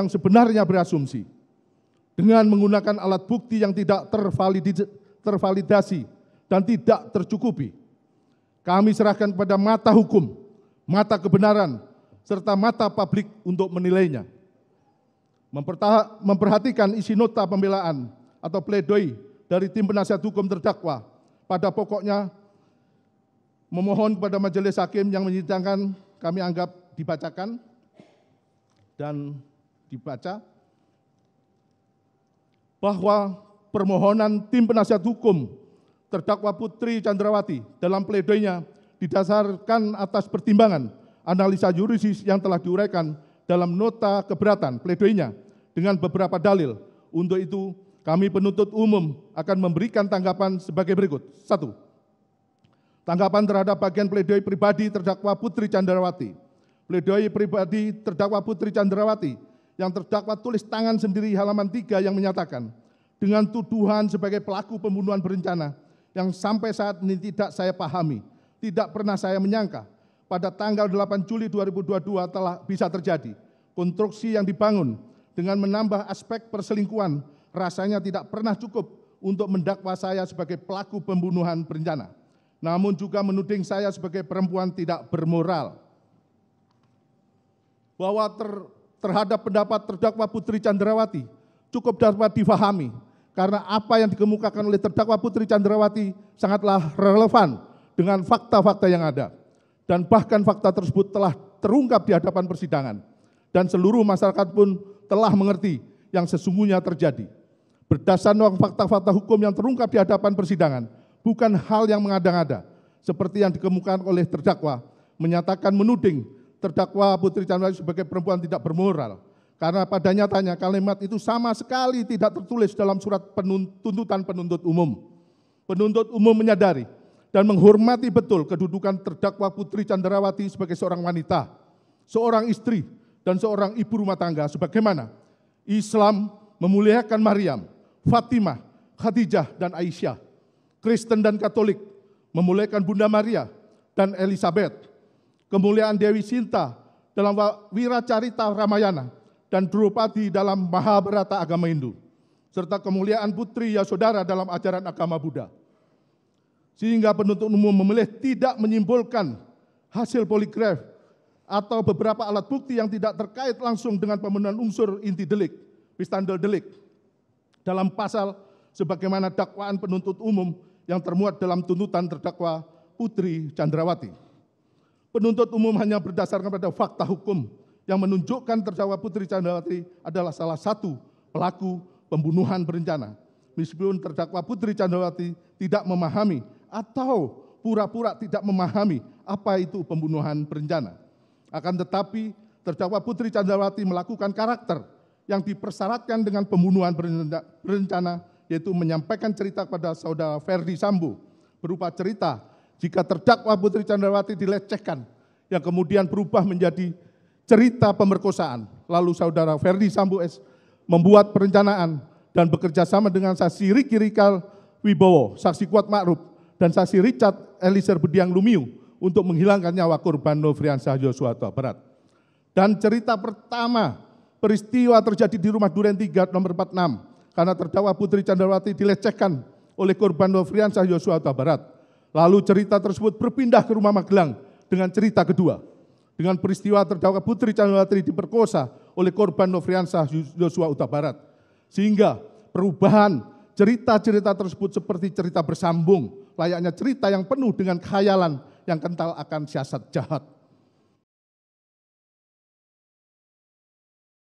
yang sebenarnya berasumsi dengan menggunakan alat bukti yang tidak tervalidasi dan tidak tercukupi. Kami serahkan kepada mata hukum, mata kebenaran, serta mata publik untuk menilainya. Memperhatikan isi nota pembelaan atau pledoi dari tim penasihat hukum terdakwa, pada pokoknya memohon kepada majelis hakim yang menyidangkan kami anggap dibacakan dan dibaca bahwa permohonan tim penasihat hukum terdakwa Putri Chandrawati dalam pledoinya didasarkan atas pertimbangan analisa yurisis yang telah diuraikan dalam nota keberatan pledoinya dengan beberapa dalil. Untuk itu, kami penuntut umum akan memberikan tanggapan sebagai berikut. Satu, tanggapan terhadap bagian pledoi pribadi terdakwa Putri Chandrawati. Pledoi pribadi terdakwa Putri Chandrawati yang terdakwa tulis tangan sendiri halaman 3 yang menyatakan dengan tuduhan sebagai pelaku pembunuhan berencana yang sampai saat ini tidak saya pahami, tidak pernah saya menyangka pada tanggal 8 Juli 2022 telah bisa terjadi. Konstruksi yang dibangun dengan menambah aspek perselingkuhan rasanya tidak pernah cukup untuk mendakwa saya sebagai pelaku pembunuhan berencana. Namun juga menuding saya sebagai perempuan tidak bermoral. Bahwa ter terhadap pendapat terdakwa Putri Candrawati cukup dapat difahami karena apa yang dikemukakan oleh terdakwa Putri Candrawati sangatlah relevan dengan fakta-fakta yang ada dan bahkan fakta tersebut telah terungkap di hadapan persidangan dan seluruh masyarakat pun telah mengerti yang sesungguhnya terjadi. Berdasarkan fakta-fakta hukum yang terungkap di hadapan persidangan, bukan hal yang mengada-ngada seperti yang dikemukakan oleh terdakwa menyatakan menuding terdakwa Putri Candrawati sebagai perempuan tidak bermoral. Karena pada nyatanya kalimat itu sama sekali tidak tertulis dalam surat tuntutan penuntut umum. Penuntut umum menyadari dan menghormati betul kedudukan terdakwa Putri Candrawati sebagai seorang wanita, seorang istri, dan seorang ibu rumah tangga sebagaimana Islam memuliakan Maryam, Fatimah, Khadijah, dan Aisyah. Kristen dan Katolik memuliakan Bunda Maria dan Elizabeth kemuliaan Dewi Sinta dalam Wiracarita Ramayana dan Drupadi dalam Mahabharata agama Hindu, serta kemuliaan Putri Saudara dalam ajaran agama Buddha. Sehingga penuntut umum memilih tidak menyimpulkan hasil poligraf atau beberapa alat bukti yang tidak terkait langsung dengan pemenuhan unsur inti delik, pistandel delik, dalam pasal sebagaimana dakwaan penuntut umum yang termuat dalam tuntutan terdakwa Putri Chandrawati. Penuntut umum hanya berdasarkan pada fakta hukum yang menunjukkan terdakwa Putri Candrawati adalah salah satu pelaku pembunuhan berencana. Meskipun terdakwa Putri Candrawati tidak memahami atau pura-pura tidak memahami apa itu pembunuhan berencana. Akan tetapi terdakwa Putri Candrawati melakukan karakter yang dipersyaratkan dengan pembunuhan berencana yaitu menyampaikan cerita kepada saudara Ferdi Sambo berupa cerita jika terdakwa Putri Candrawati dilecehkan yang kemudian berubah menjadi cerita pemerkosaan. Lalu saudara Ferdi Sambu S membuat perencanaan dan bekerja sama dengan saksi Riki Rikal Wibowo, saksi kuat Ma'ruf, dan saksi Richard Eliezer Bediang Lumiu untuk menghilangkan nyawa korban Nofriansah Yosua Barat. Dan cerita pertama peristiwa terjadi di rumah Duren 3 nomor 46 karena terdakwa Putri Candrawati dilecehkan oleh korban Nofriansah Yosua Barat Lalu cerita tersebut berpindah ke rumah Magelang dengan cerita kedua. Dengan peristiwa terdakwa Putri Candrawati diperkosa oleh korban Nofriansah Yosua Uta Barat. Sehingga perubahan cerita-cerita tersebut seperti cerita bersambung, layaknya cerita yang penuh dengan khayalan yang kental akan siasat jahat.